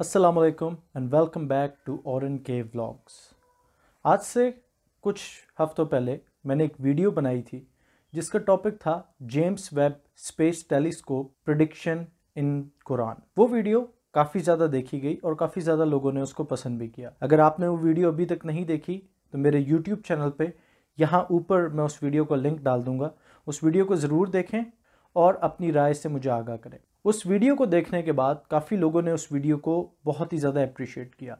असलकम and welcome back to Auran के vlogs आज से कुछ हफ्तों पहले मैंने एक वीडियो बनाई थी जिसका टॉपिक था James Webb space telescope prediction in कुरान वो वीडियो काफ़ी ज़्यादा देखी गई और काफ़ी ज़्यादा लोगों ने उसको पसंद भी किया अगर आपने वो वीडियो अभी तक नहीं देखी तो मेरे यूट्यूब चैनल पर यहाँ ऊपर मैं उस वीडियो का लिंक डाल दूँगा उस वीडियो को ज़रूर देखें और अपनी राय से मुझे आगाह करें उस वीडियो को देखने के बाद काफ़ी लोगों ने उस वीडियो को बहुत ही ज़्यादा अप्रिशिएट किया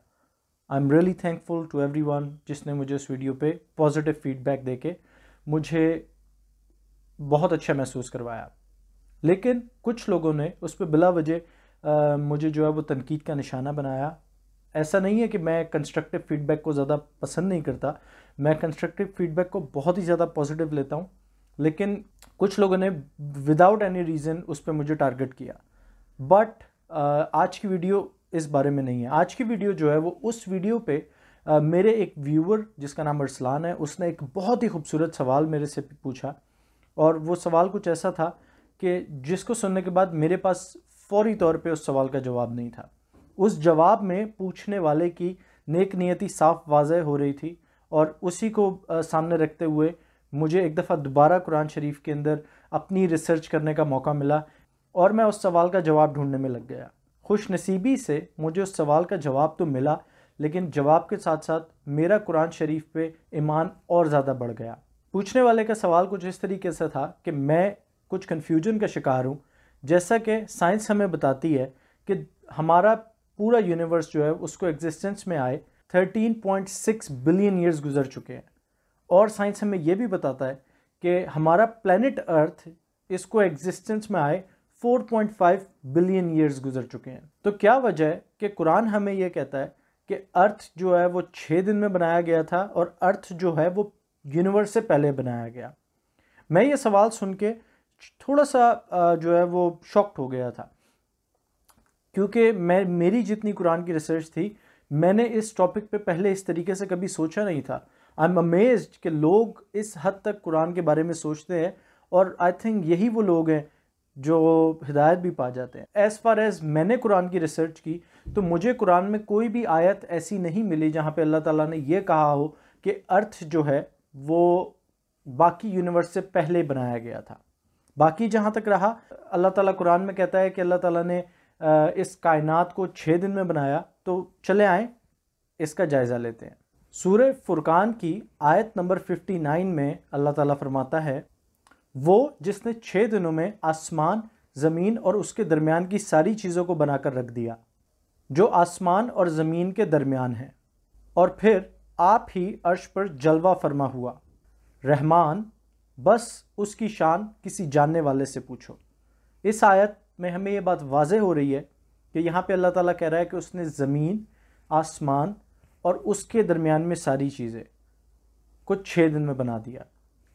I am really thankful to every जिसने मुझे उस वीडियो पे पॉजिटिव फीडबैक दे के मुझे बहुत अच्छा महसूस करवाया लेकिन कुछ लोगों ने उस पर बिला वजह मुझे जो है वो तनकीद का निशाना बनाया ऐसा नहीं है कि मैं कंस्ट्रक्टिव फीडबैक को ज़्यादा पसंद नहीं करता मैं कंस्ट्रक्टिव फीडबैक को बहुत ही ज़्यादा पॉजिटिव लेता हूँ लेकिन कुछ लोगों ने विदाउट एनी रीज़न उस पर मुझे टारगेट किया बट आज की वीडियो इस बारे में नहीं है आज की वीडियो जो है वो उस वीडियो पे uh, मेरे एक व्यूअर जिसका नाम अरसलान है उसने एक बहुत ही खूबसूरत सवाल मेरे से पूछा और वो सवाल कुछ ऐसा था कि जिसको सुनने के बाद मेरे पास फौरी तौर पे उस सवाल का जवाब नहीं था उस जवाब में पूछने वाले की नेक नियति साफ वाजह हो रही थी और उसी को सामने रखते हुए मुझे एक दफ़ा दोबारा कुरान शरीफ के अंदर अपनी रिसर्च करने का मौका मिला और मैं उस सवाल का जवाब ढूंढने में लग गया खुश नसीबी से मुझे उस सवाल का जवाब तो मिला लेकिन जवाब के साथ साथ मेरा कुरान शरीफ पे ईमान और ज़्यादा बढ़ गया पूछने वाले का सवाल कुछ इस तरीके से था कि मैं कुछ कन्फ्यूजन का शिकार हूँ जैसा कि साइंस हमें बताती है कि हमारा पूरा यूनिवर्स जो है उसको एग्जिस्टेंस में आए 13.6 बिलियन ईयर्स गुजर चुके हैं और साइंस हमें यह भी बताता है कि हमारा प्लानट अर्थ इसको एग्जिस्टेंस में आए 4.5 बिलियन ईयर्स गुजर चुके हैं तो क्या वजह है कि कुरान हमें यह कहता है कि अर्थ जो है वो छः दिन में बनाया गया था और अर्थ जो है वो यूनिवर्स से पहले बनाया गया मैं ये सवाल सुन के थोड़ा सा जो है वो शॉक्ड हो गया था क्योंकि मैं मेरी जितनी कुरान की रिसर्च थी मैंने इस टॉपिक पे पहले इस तरीके से कभी सोचा नहीं था आई एम अमेज्ड कि लोग इस हद तक कुरान के बारे में सोचते हैं और आई थिंक यही वो लोग हैं जो हिदायत भी पा जाते हैं एज़ फार एज़ मैंने कुरान की रिसर्च की तो मुझे कुरान में कोई भी आयत ऐसी नहीं मिली जहाँ पे अल्लाह ताला ने यह कहा हो कि अर्थ जो है वो बाकी यूनिवर्स से पहले बनाया गया था बाकी जहाँ तक रहा अल्लाह ताला कुरान में कहता है कि अल्लाह ताला ने इस कायनात को छः दिन में बनाया तो चले आएँ इसका जायज़ा लेते हैं सूर्य फुरकान की आयत नंबर 59 में अल्लाह ताला फरमाता है वो जिसने छः दिनों में आसमान ज़मीन और उसके दरमियान की सारी चीज़ों को बनाकर रख दिया जो आसमान और ज़मीन के दरमियान है और फिर आप ही अर्श पर जलवा फरमा हुआ रहमान बस उसकी शान किसी जानने वाले से पूछो इस आयत में हमें ये बात वाज हो रही है कि यहाँ पे अल्लाह ताला कह रहा है कि उसने ज़मीन आसमान और उसके दरमियान में सारी चीज़ें को छः दिन में बना दिया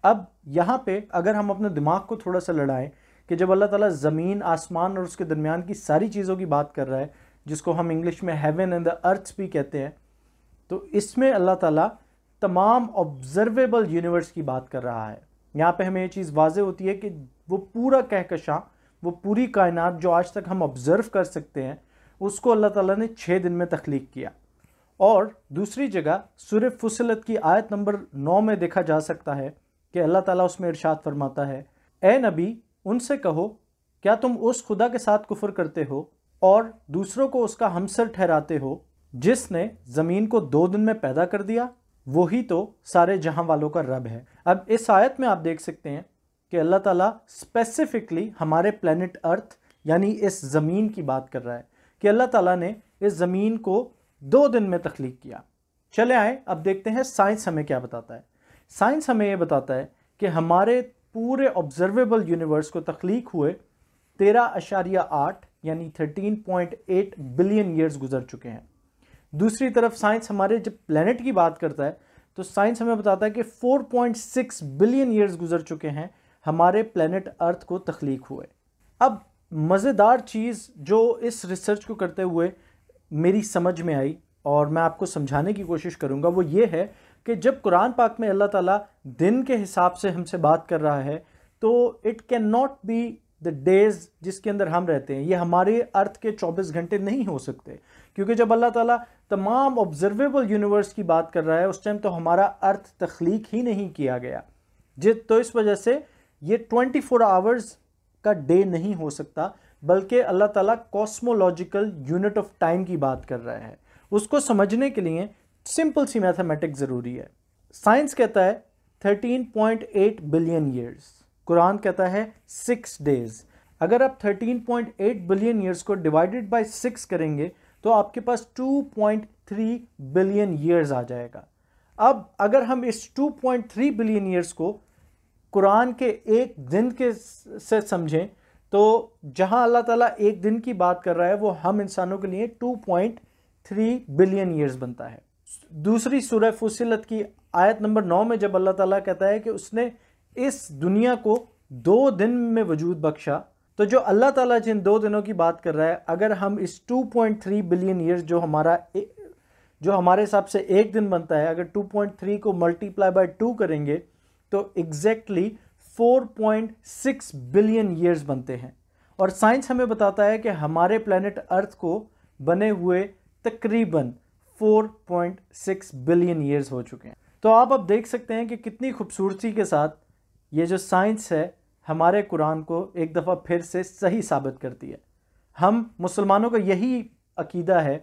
अब यहाँ पे अगर हम अपने दिमाग को थोड़ा सा लड़ाएं कि जब अल्लाह ताला ज़मीन आसमान और उसके दरमियान की सारी चीज़ों की बात कर रहा है जिसको हम इंग्लिश में हेवन एंड द अर्थ भी कहते हैं तो इसमें अल्लाह ताला तमाम ऑब्जर्वेबल यूनिवर्स की बात कर रहा है यहाँ पे हमें ये चीज़ वाजे होती है कि वो पूरा कहकशां वो पूरी कायनात जो आज तक हम ऑब्ज़र्व कर सकते हैं उसको अल्लाह ताला ने छः दिन में तख्लीक किया और दूसरी जगह सुर फुसलत की आयत नंबर नौ में देखा जा सकता है कि अल्लाह ताला उसमें इरशाद फरमाता है ए नबी उनसे कहो क्या तुम उस खुदा के साथ कुफर करते हो और दूसरों को उसका हमसर ठहराते हो जिसने ज़मीन को दो दिन में पैदा कर दिया वही तो सारे जहां वालों का रब है अब इस आयत में आप देख सकते हैं कि अल्लाह ताला स्पेसिफिकली हमारे प्लानट अर्थ यानी इस ज़मीन की बात कर रहा है कि अल्लाह ताला ने इस ज़मीन को दो दिन में तख्लीक किया चले आए अब देखते हैं साइंस हमें क्या बताता है साइंस हमें यह बताता है कि हमारे पूरे ऑब्जर्वेबल यूनिवर्स को तख्लीक हुए तेरह अशारिया आठ यानी thirteen point eight billion years गुजर चुके हैं दूसरी तरफ साइंस हमारे जब प्लानट की बात करता है तो साइंस हमें बताता है कि four point six billion years गुजर चुके हैं हमारे प्लानट अर्थ को तख्लीक हुए अब मज़ेदार चीज़ जो इस रिसर्च को करते हुए मेरी समझ में आई और मैं आपको समझाने की कोशिश करूँगा वो ये है कि जब कुरान पाक में अल्लाह ताला दिन के हिसाब से हमसे बात कर रहा है तो it can not be the days जिसके अंदर हम रहते हैं ये हमारे अर्थ के 24 घंटे नहीं हो सकते क्योंकि जब अल्लाह ताला तमाम ऑब्जर्वेबल यूनिवर्स की बात कर रहा है उस टाइम तो हमारा अर्थ तख्लीक ही नहीं किया गया जिस तो इस वजह से ये 24 फोर आवर्स का डे नहीं हो सकता बल्कि अल्लाह ताला कॉस्मोलॉजिकल यूनिट ऑफ टाइम की बात कर रहा है उसको समझने के लिए सिंपल सी मैथमेटिक्स ज़रूरी है साइंस कहता है 13.8 बिलियन ईयर्स कुरान कहता है सिक्स डेज़ अगर आप 13.8 बिलियन ईयर्स को डिवाइडेड बाय सिक्स करेंगे तो आपके पास 2.3 बिलियन ईयर्स आ जाएगा अब अगर हम इस 2.3 बिलियन ईयर्स को कुरान के एक दिन के से समझें तो जहां अल्लाह ताला एक दिन की बात कर रहा है वो हम इंसानों के लिए 2.3 बिलियन ईयर्स बनता है दूसरी सूरह फुसिलत की आयत नंबर नौ में जब अल्लाह ताला कहता है कि उसने इस दुनिया को दो दिन में वजूद बख्शा तो जो अल्लाह ताला जिन दो दिनों की बात कर रहा है अगर हम इस 2.3 बिलियन ईयर्स जो हमारा जो हमारे हिसाब से एक दिन बनता है अगर 2.3 को मल्टीप्लाई बाय टू करेंगे तो एग्जैक्टली exactly 4.6 बिलियन ईयर्स बनते हैं और साइंस हमें बताता है कि हमारे प्लानट अर्थ को बने हुए तकरीबन 4.6 बिलियन ईयर्स हो चुके हैं तो आप अब देख सकते हैं कि कितनी खूबसूरती के साथ ये जो साइंस है हमारे कुरान को एक दफ़ा फिर से सही साबित करती है हम मुसलमानों का यही अकीदा है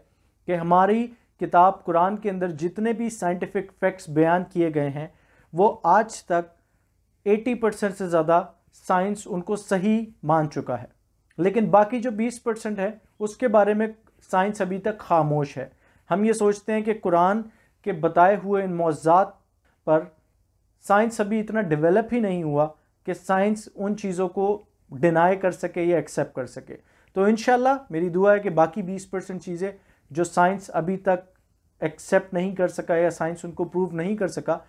कि हमारी किताब कुरान के अंदर जितने भी साइंटिफिक फैक्ट्स बयान किए गए हैं वो आज तक 80 परसेंट से ज़्यादा साइंस उनको सही मान चुका है लेकिन बाकी जो 20 परसेंट है उसके बारे में साइंस अभी तक खामोश है हम ये सोचते हैं कि कुरान के बताए हुए इन मौजात पर साइंस अभी इतना डेवलप ही नहीं हुआ कि साइंस उन चीज़ों को डिनाई कर सके या एक्सेप्ट कर सके तो इन मेरी दुआ है कि बाकी बीस परसेंट चीज़ें जो साइंस अभी तक एक्सेप्ट नहीं कर सका या साइंस उनको प्रूव नहीं कर सका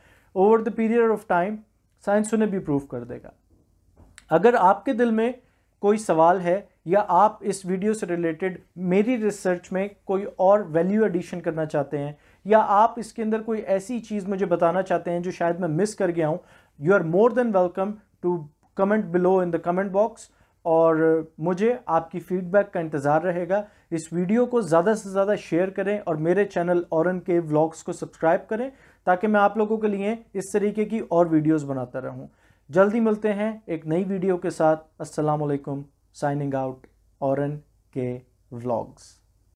over the period of time science उन्हें भी प्रूव कर देगा अगर आपके दिल में कोई सवाल है या आप इस वीडियो से रिलेटेड मेरी रिसर्च में कोई और वैल्यू एडिशन करना चाहते हैं या आप इसके अंदर कोई ऐसी चीज़ मुझे बताना चाहते हैं जो शायद मैं मिस कर गया हूँ you are more than welcome to comment below in the comment box और मुझे आपकी फ़ीडबैक का इंतज़ार रहेगा इस वीडियो को ज़्यादा से ज़्यादा शेयर करें और मेरे चैनल औरन के व्लॉग्स को सब्सक्राइब करें ताकि मैं आप लोगों के लिए इस तरीके की और वीडियोस बनाता रहूं। जल्दी मिलते हैं एक नई वीडियो के साथ अस्सलाम वालेकुम साइनिंग आउट औरन के व्लॉग्स